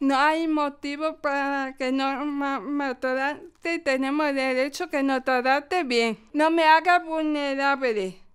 no hay motivo para que no me y tenemos derecho que nos trate bien. No me haga vulnerable.